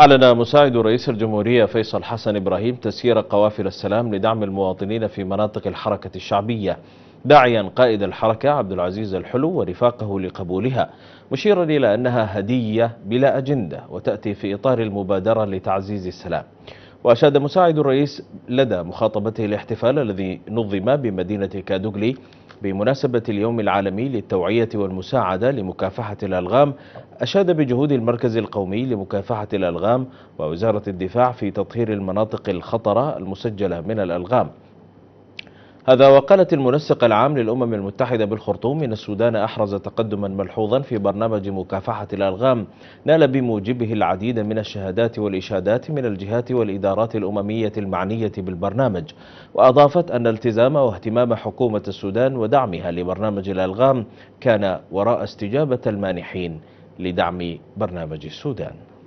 أعلن مساعد رئيس الجمهورية فيصل حسن إبراهيم تسيير قوافل السلام لدعم المواطنين في مناطق الحركة الشعبية داعيا قائد الحركة عبد العزيز الحلو ورفاقه لقبولها مشيرا إلى أنها هدية بلا أجندة وتأتي في إطار المبادرة لتعزيز السلام وأشاد مساعد الرئيس لدى مخاطبته الاحتفال الذي نظم بمدينة كادوغلي بمناسبة اليوم العالمي للتوعية والمساعدة لمكافحة الألغام أشاد بجهود المركز القومي لمكافحة الألغام ووزارة الدفاع في تطهير المناطق الخطرة المسجلة من الألغام هذا وقالت المنسق العام للأمم المتحدة بالخرطوم إن السودان أحرز تقدما ملحوظا في برنامج مكافحة الألغام نال بموجبه العديد من الشهادات والإشادات من الجهات والإدارات الأممية المعنية بالبرنامج وأضافت أن التزام واهتمام حكومة السودان ودعمها لبرنامج الألغام كان وراء استجابة المانحين لدعم برنامج السودان